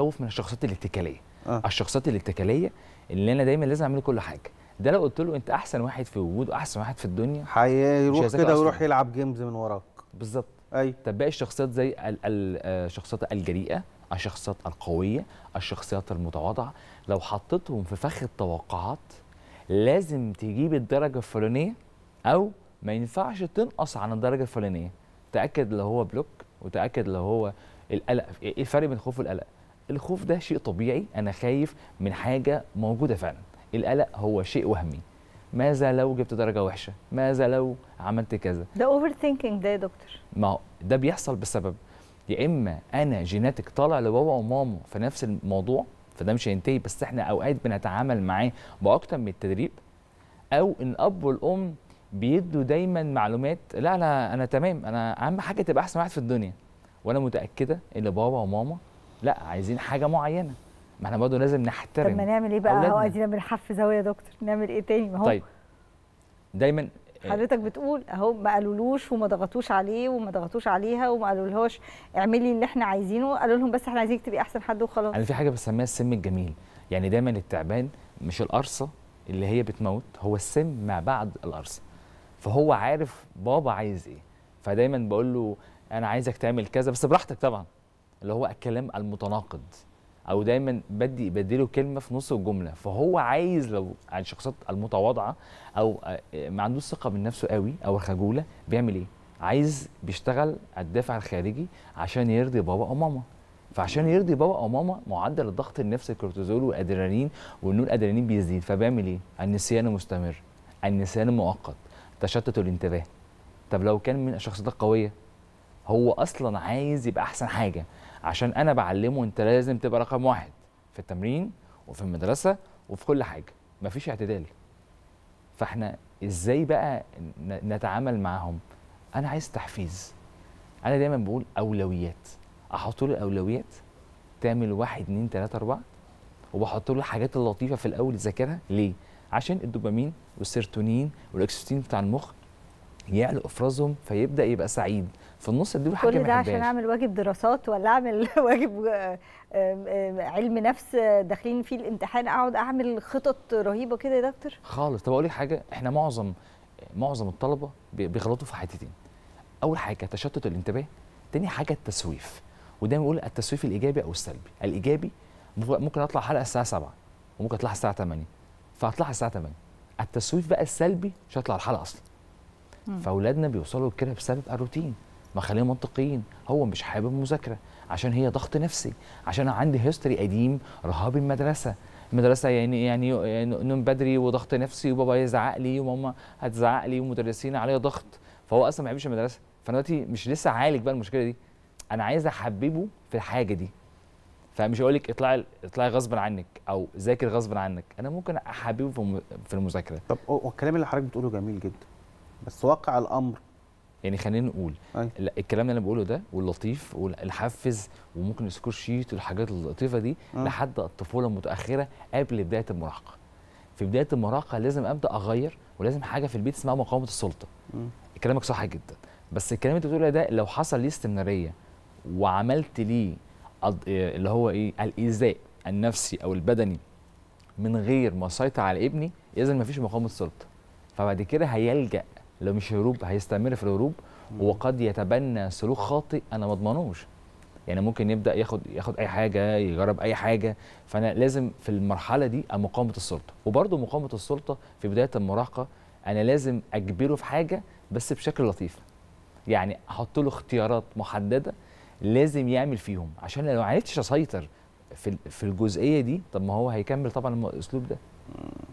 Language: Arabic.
تخوف من الشخصيات الاتكاليه آه. الشخصيات الاتكاليه اللي انا دايما لازم اعمل كل حاجه ده لو قلت له انت احسن واحد في وجوده احسن واحد في الدنيا هيروح كده ويروح يلعب جيمز من وراك بالظبط اي طب باقي الشخصيات زي الشخصيات آه، الجريئه الشخصيات القويه الشخصيات المتواضعه لو حطيتهم في فخ التوقعات لازم تجيب الدرجه الفلانيه او ما ينفعش تنقص عن الدرجه الفلانيه تاكد لو هو بلوك وتاكد لو هو القلق ايه الفرق بين الخوف والقلق الخوف ده شيء طبيعي انا خايف من حاجه موجوده فعلا القلق هو شيء وهمي ماذا لو جبت درجه وحشه ماذا لو عملت كذا ده اوفر ثينكينج ده يا دكتور ما هو ده بيحصل بسبب يا اما انا جيناتك طالع لبابا وماما في نفس الموضوع فده مش هينتهي بس احنا اوقات بنتعامل معاه باكتر من التدريب او ان الاب والام بيدوا دايما معلومات لا لا انا تمام انا اهم حاجه تبقى احسن واحد في الدنيا وانا متاكده ان بابا وماما لا عايزين حاجه معينه ما احنا برضه لازم نحترم طب ما نعمل ايه بقى اهو ادينا بنحفز اهو يا دكتور نعمل ايه تاني ما هو طيب دايما آه، حضرتك بتقول اهو ما قالولوش وما ضغطوش عليه وما ضغطوش عليها وما قالولهاش اعملي اللي احنا عايزينه قالوا لهم بس احنا عايزينك تبقي احسن حد وخلاص انا في حاجه بسميها السم الجميل يعني دايما التعبان مش القرصه اللي هي بتموت هو السم ما بعد القرصه فهو عارف بابا عايز ايه فدايما بقول له انا عايزك تعمل كذا بس براحتك طبعا اللي هو الكلام المتناقض او دايما بدي بديله كلمه في نص الجمله فهو عايز لو عن يعني الشخصيات المتواضعه او آه، آه، ما عندوش ثقه من نفسه قوي او الخجوله بيعمل ايه عايز بيشتغل الدافع الخارجي عشان يرضي بابا او ماما فعشان يرضي بابا او ماما معدل الضغط النفسي الكورتيزول والادرينالين والنور الادرينالين بيزيد فبيعمل ايه النسيان مستمر النسيان مؤقت تشتت الانتباه طب لو كان من الشخصيات القويه هو اصلا عايز يبقى احسن حاجه عشان انا بعلمه انت لازم تبقى رقم واحد في التمرين وفي المدرسه وفي كل حاجه مفيش اعتدال فاحنا ازاي بقى نتعامل معاهم انا عايز تحفيز انا دايما بقول اولويات احط له الاولويات تعمل واحد اتنين تلاته اربعه وبحط له الحاجات اللطيفه في الاول يذاكرها ليه؟ عشان الدوبامين والسيرتونين والاكسيتين بتاع المخ يعلو افرازهم فيبدا يبقى سعيد في النص دي حاجه كل ده عشان اعمل واجب دراسات ولا اعمل واجب آه، علم نفس داخلين فيه الامتحان اقعد اعمل خطط رهيبه كده يا دكتور خالص طب اقول لك حاجه احنا معظم معظم الطلبه بيغلطوا في حاجتين اول حاجه تشتت الانتباه تاني حاجه التسويف وده بيقول التسويف الايجابي او السلبي الايجابي ممكن اطلع حلقه الساعه 7 وممكن اطلعها الساعه 8 فهطلعها الساعه 8 التسويف بقى السلبي مش هطلع الحلقه اصلا فاولادنا بيوصلوا لكده بسبب الروتين ما خلينا منطقيين هو مش حابب المذاكره عشان هي ضغط نفسي عشان عندي هيستوري قديم رهاب المدرسه المدرسه يعني-, يعني يعني نوم بدري وضغط نفسي وبابا يزعق لي وماما هتزعق لي ومدرسين عليا ضغط فهو اصلا ما بيحبش المدرسه فانا دلوقتي مش لسه عالج بقى المشكله دي انا عايز احببه في الحاجه دي فمش هقول لك اطلعي اطلعي غصب عنك او ذاكر غصب عنك انا ممكن احببه في المذاكره طب والكلام اللي حضرتك بتقوله جميل جدا بس واقع الامر يعني خلينا نقول أي. الكلام اللي انا بقوله ده واللطيف والحفز وممكن السكور شيت والحاجات اللطيفه دي أه. لحد الطفوله المتاخره قبل بدايه المراهقه في بدايه المراهقه لازم ابدا اغير ولازم حاجه في البيت اسمها مقاومه السلطه أه. كلامك صح جدا بس الكلام اللي بتقوله ده لو حصل ليه استمراريه وعملت ليه اللي هو ايه الايذاء النفسي او البدني من غير ما اسيطر على ابني اذا مفيش مقاومه سلطه فبعد كده هيلجا لو مش هروب هيستمر في الهروب وقد يتبنى سلوك خاطئ انا ما اضمنوش يعني ممكن يبدا ياخد ياخد اي حاجه يجرب اي حاجه فانا لازم في المرحله دي مقاومه السلطه وبرضه مقاومه السلطه في بدايه المراهقه انا لازم اجبره في حاجه بس بشكل لطيف يعني احط له اختيارات محدده لازم يعمل فيهم عشان لو عرفتش اسيطر في في الجزئيه دي طب ما هو هيكمل طبعا الاسلوب ده